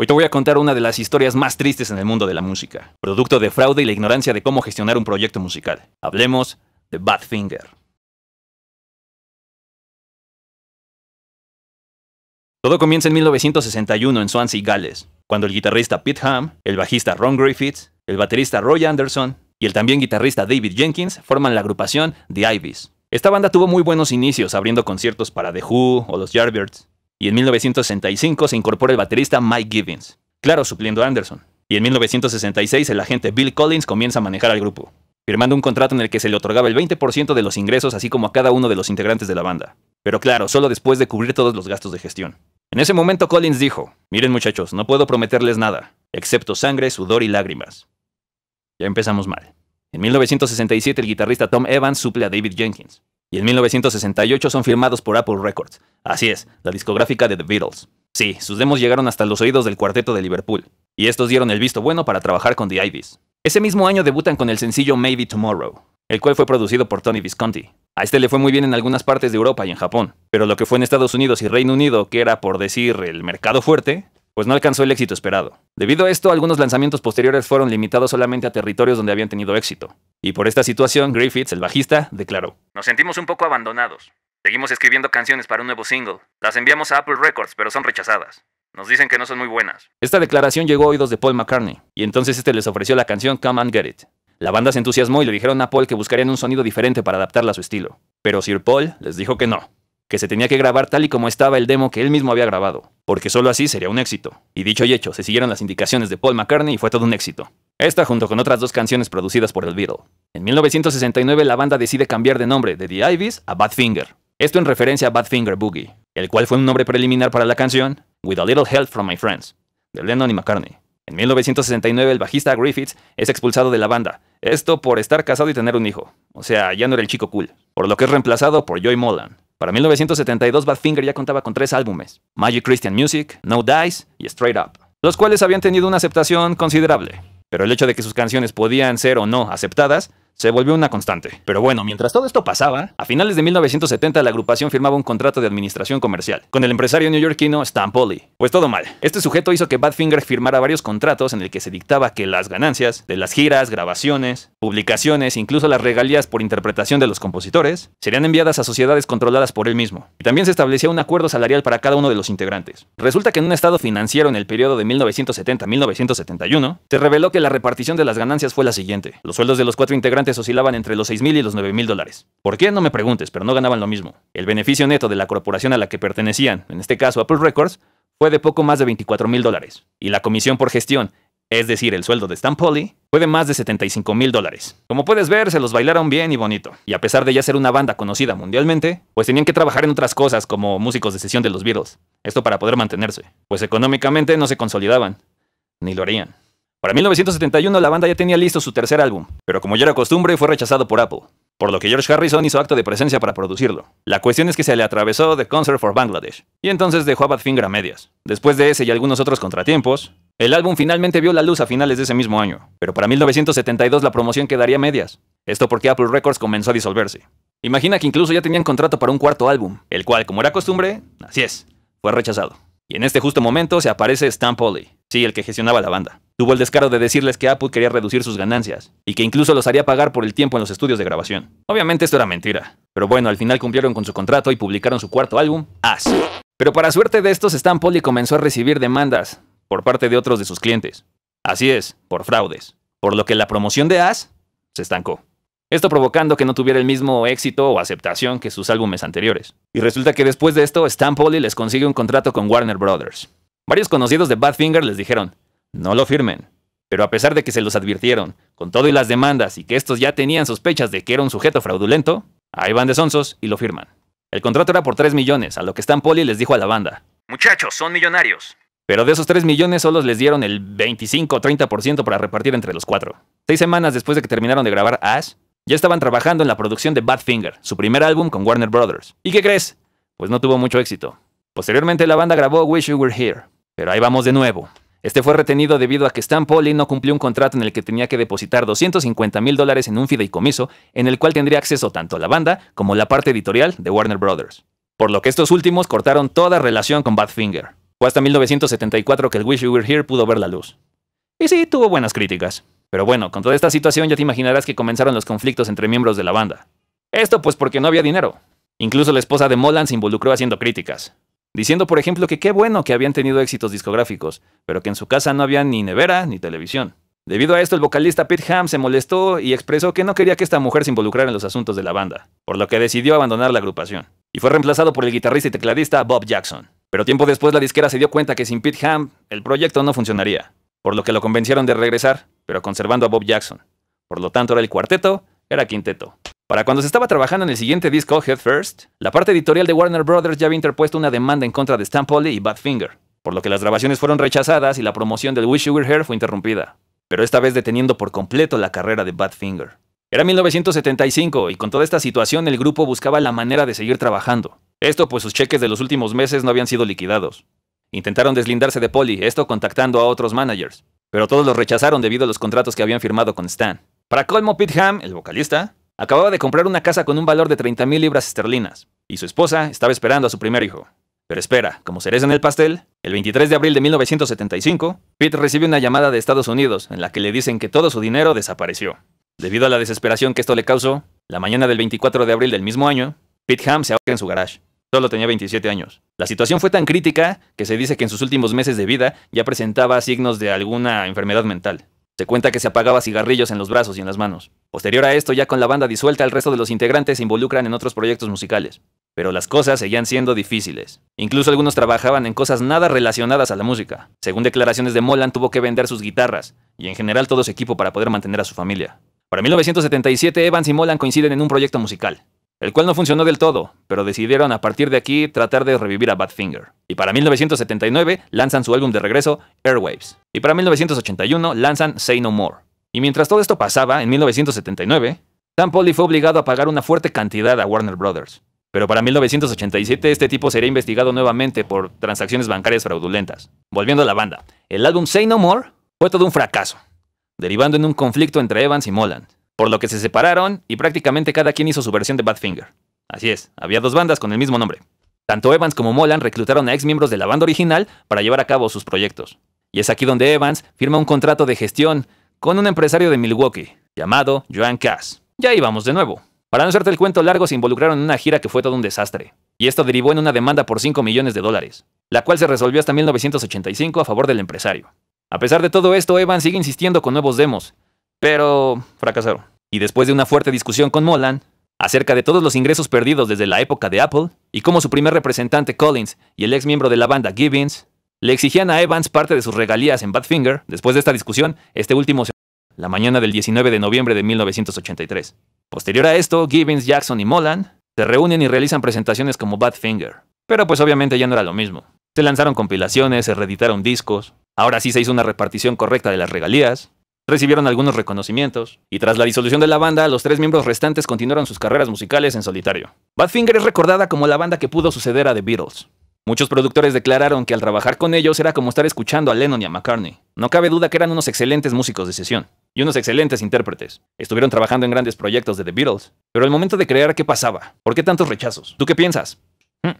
Hoy te voy a contar una de las historias más tristes en el mundo de la música, producto de fraude y la ignorancia de cómo gestionar un proyecto musical. Hablemos de Badfinger. Todo comienza en 1961 en Swansea, Gales, cuando el guitarrista Pete Ham, el bajista Ron Griffiths, el baterista Roy Anderson y el también guitarrista David Jenkins forman la agrupación The Ivies. Esta banda tuvo muy buenos inicios abriendo conciertos para The Who o los Yardbirds, y en 1965 se incorpora el baterista Mike Gibbons, claro, supliendo a Anderson. Y en 1966 el agente Bill Collins comienza a manejar al grupo, firmando un contrato en el que se le otorgaba el 20% de los ingresos así como a cada uno de los integrantes de la banda. Pero claro, solo después de cubrir todos los gastos de gestión. En ese momento Collins dijo, miren muchachos, no puedo prometerles nada, excepto sangre, sudor y lágrimas. Ya empezamos mal. En 1967 el guitarrista Tom Evans suple a David Jenkins, y en 1968 son firmados por Apple Records. Así es, la discográfica de The Beatles. Sí, sus demos llegaron hasta los oídos del cuarteto de Liverpool, y estos dieron el visto bueno para trabajar con The Ivies. Ese mismo año debutan con el sencillo Maybe Tomorrow, el cual fue producido por Tony Visconti. A este le fue muy bien en algunas partes de Europa y en Japón, pero lo que fue en Estados Unidos y Reino Unido, que era por decir el mercado fuerte, pues no alcanzó el éxito esperado. Debido a esto, algunos lanzamientos posteriores fueron limitados solamente a territorios donde habían tenido éxito. Y por esta situación, Griffiths, el bajista, declaró, Nos sentimos un poco abandonados. Seguimos escribiendo canciones para un nuevo single. Las enviamos a Apple Records, pero son rechazadas. Nos dicen que no son muy buenas. Esta declaración llegó a oídos de Paul McCartney, y entonces este les ofreció la canción Come and Get It. La banda se entusiasmó y le dijeron a Paul que buscarían un sonido diferente para adaptarla a su estilo. Pero Sir Paul les dijo que no, que se tenía que grabar tal y como estaba el demo que él mismo había grabado, porque solo así sería un éxito. Y dicho y hecho, se siguieron las indicaciones de Paul McCartney y fue todo un éxito. Esta junto con otras dos canciones producidas por el Beatle. En 1969 la banda decide cambiar de nombre de The Ivies a Badfinger. Esto en referencia a Badfinger Boogie, el cual fue un nombre preliminar para la canción With a Little Help from My Friends, de Lennon y McCartney. En 1969 el bajista Griffiths es expulsado de la banda, esto por estar casado y tener un hijo, o sea, ya no era el chico cool, por lo que es reemplazado por Joy Molan, para 1972, Badfinger ya contaba con tres álbumes, Magic Christian Music, No Dice y Straight Up, los cuales habían tenido una aceptación considerable. Pero el hecho de que sus canciones podían ser o no aceptadas se volvió una constante. Pero bueno, mientras todo esto pasaba, a finales de 1970 la agrupación firmaba un contrato de administración comercial con el empresario neoyorquino Stan Polly. Pues todo mal. Este sujeto hizo que Badfinger firmara varios contratos en el que se dictaba que las ganancias de las giras, grabaciones, publicaciones, incluso las regalías por interpretación de los compositores, serían enviadas a sociedades controladas por él mismo. Y también se establecía un acuerdo salarial para cada uno de los integrantes. Resulta que en un estado financiero en el periodo de 1970-1971, se reveló que la repartición de las ganancias fue la siguiente. Los sueldos de los cuatro integrantes oscilaban entre los 6.000 y los 9.000 mil dólares. ¿Por qué? No me preguntes, pero no ganaban lo mismo. El beneficio neto de la corporación a la que pertenecían, en este caso Apple Records, fue de poco más de 24 mil dólares. Y la comisión por gestión, es decir, el sueldo de Stan Polly, fue de más de 75 mil dólares. Como puedes ver, se los bailaron bien y bonito. Y a pesar de ya ser una banda conocida mundialmente, pues tenían que trabajar en otras cosas como músicos de sesión de los Beatles. Esto para poder mantenerse. Pues económicamente no se consolidaban. Ni lo harían. Para 1971 la banda ya tenía listo su tercer álbum, pero como ya era costumbre fue rechazado por Apple, por lo que George Harrison hizo acto de presencia para producirlo. La cuestión es que se le atravesó The Concert for Bangladesh, y entonces dejó a Badfinger a medias. Después de ese y algunos otros contratiempos, el álbum finalmente vio la luz a finales de ese mismo año, pero para 1972 la promoción quedaría a medias. Esto porque Apple Records comenzó a disolverse. Imagina que incluso ya tenían contrato para un cuarto álbum, el cual, como era costumbre, así es, fue rechazado. Y en este justo momento se aparece Stan Polly, sí, el que gestionaba la banda. Tuvo el descaro de decirles que Apple quería reducir sus ganancias y que incluso los haría pagar por el tiempo en los estudios de grabación. Obviamente esto era mentira, pero bueno, al final cumplieron con su contrato y publicaron su cuarto álbum, As. Pero para suerte de estos, Stan Polly comenzó a recibir demandas por parte de otros de sus clientes. Así es, por fraudes. Por lo que la promoción de As se estancó esto provocando que no tuviera el mismo éxito o aceptación que sus álbumes anteriores. Y resulta que después de esto, Stan les consigue un contrato con Warner Brothers. Varios conocidos de Badfinger les dijeron, no lo firmen. Pero a pesar de que se los advirtieron, con todo y las demandas y que estos ya tenían sospechas de que era un sujeto fraudulento, ahí van de y lo firman. El contrato era por 3 millones, a lo que Stan les dijo a la banda, muchachos, son millonarios. Pero de esos 3 millones solo les dieron el 25 o 30% para repartir entre los cuatro. Seis semanas después de que terminaron de grabar Ash, ya estaban trabajando en la producción de Badfinger, su primer álbum con Warner Brothers. ¿Y qué crees? Pues no tuvo mucho éxito. Posteriormente la banda grabó Wish You Were Here. Pero ahí vamos de nuevo. Este fue retenido debido a que Stan Pauli no cumplió un contrato en el que tenía que depositar 250 mil dólares en un fideicomiso, en el cual tendría acceso tanto la banda como la parte editorial de Warner Brothers. Por lo que estos últimos cortaron toda relación con Badfinger. Fue hasta 1974 que el Wish You Were Here pudo ver la luz. Y sí, tuvo buenas críticas. Pero bueno, con toda esta situación ya te imaginarás que comenzaron los conflictos entre miembros de la banda. Esto pues porque no había dinero. Incluso la esposa de Molan se involucró haciendo críticas, diciendo por ejemplo que qué bueno que habían tenido éxitos discográficos, pero que en su casa no había ni nevera ni televisión. Debido a esto, el vocalista Pete Ham se molestó y expresó que no quería que esta mujer se involucrara en los asuntos de la banda, por lo que decidió abandonar la agrupación, y fue reemplazado por el guitarrista y tecladista Bob Jackson. Pero tiempo después la disquera se dio cuenta que sin Pete Ham el proyecto no funcionaría, por lo que lo convencieron de regresar, pero conservando a Bob Jackson. Por lo tanto, era el cuarteto, era quinteto. Para cuando se estaba trabajando en el siguiente disco, Head First, la parte editorial de Warner Brothers ya había interpuesto una demanda en contra de Stan Polly y Badfinger, por lo que las grabaciones fueron rechazadas y la promoción del Wish You Were Here fue interrumpida, pero esta vez deteniendo por completo la carrera de Badfinger. Era 1975 y con toda esta situación el grupo buscaba la manera de seguir trabajando. Esto pues sus cheques de los últimos meses no habían sido liquidados. Intentaron deslindarse de Polly, esto contactando a otros managers, pero todos los rechazaron debido a los contratos que habían firmado con Stan. Para colmo, Pete Ham, el vocalista, acababa de comprar una casa con un valor de 30.000 libras esterlinas, y su esposa estaba esperando a su primer hijo. Pero espera, como cereza en el pastel, el 23 de abril de 1975, Pete recibe una llamada de Estados Unidos en la que le dicen que todo su dinero desapareció. Debido a la desesperación que esto le causó, la mañana del 24 de abril del mismo año, Pete Ham se ahoga en su garage. Solo tenía 27 años. La situación fue tan crítica que se dice que en sus últimos meses de vida ya presentaba signos de alguna enfermedad mental. Se cuenta que se apagaba cigarrillos en los brazos y en las manos. Posterior a esto, ya con la banda disuelta, el resto de los integrantes se involucran en otros proyectos musicales. Pero las cosas seguían siendo difíciles. Incluso algunos trabajaban en cosas nada relacionadas a la música. Según declaraciones de Molan, tuvo que vender sus guitarras y en general todo su equipo para poder mantener a su familia. Para 1977, Evans y Molan coinciden en un proyecto musical el cual no funcionó del todo, pero decidieron a partir de aquí tratar de revivir a Badfinger. Y para 1979 lanzan su álbum de regreso, Airwaves. Y para 1981 lanzan Say No More. Y mientras todo esto pasaba, en 1979, Sam Polly fue obligado a pagar una fuerte cantidad a Warner Brothers. Pero para 1987 este tipo sería investigado nuevamente por transacciones bancarias fraudulentas. Volviendo a la banda, el álbum Say No More fue todo un fracaso, derivando en un conflicto entre Evans y Moland por lo que se separaron y prácticamente cada quien hizo su versión de Badfinger. Así es, había dos bandas con el mismo nombre. Tanto Evans como Molan reclutaron a ex miembros de la banda original para llevar a cabo sus proyectos. Y es aquí donde Evans firma un contrato de gestión con un empresario de Milwaukee, llamado Joan Cass. Ya íbamos de nuevo. Para no hacerte el cuento largo, se involucraron en una gira que fue todo un desastre. Y esto derivó en una demanda por 5 millones de dólares, la cual se resolvió hasta 1985 a favor del empresario. A pesar de todo esto, Evans sigue insistiendo con nuevos demos, pero fracasaron. Y después de una fuerte discusión con Molan acerca de todos los ingresos perdidos desde la época de Apple y cómo su primer representante Collins y el ex miembro de la banda Gibbons le exigían a Evans parte de sus regalías en Badfinger, después de esta discusión, este último se la mañana del 19 de noviembre de 1983. Posterior a esto, Gibbons, Jackson y Molan se reúnen y realizan presentaciones como Badfinger. Pero pues obviamente ya no era lo mismo. Se lanzaron compilaciones, se reeditaron discos, ahora sí se hizo una repartición correcta de las regalías, recibieron algunos reconocimientos, y tras la disolución de la banda, los tres miembros restantes continuaron sus carreras musicales en solitario. Badfinger es recordada como la banda que pudo suceder a The Beatles. Muchos productores declararon que al trabajar con ellos era como estar escuchando a Lennon y a McCartney. No cabe duda que eran unos excelentes músicos de sesión y unos excelentes intérpretes. Estuvieron trabajando en grandes proyectos de The Beatles. Pero al momento de crear, ¿qué pasaba? ¿Por qué tantos rechazos? ¿Tú qué piensas? Hmm.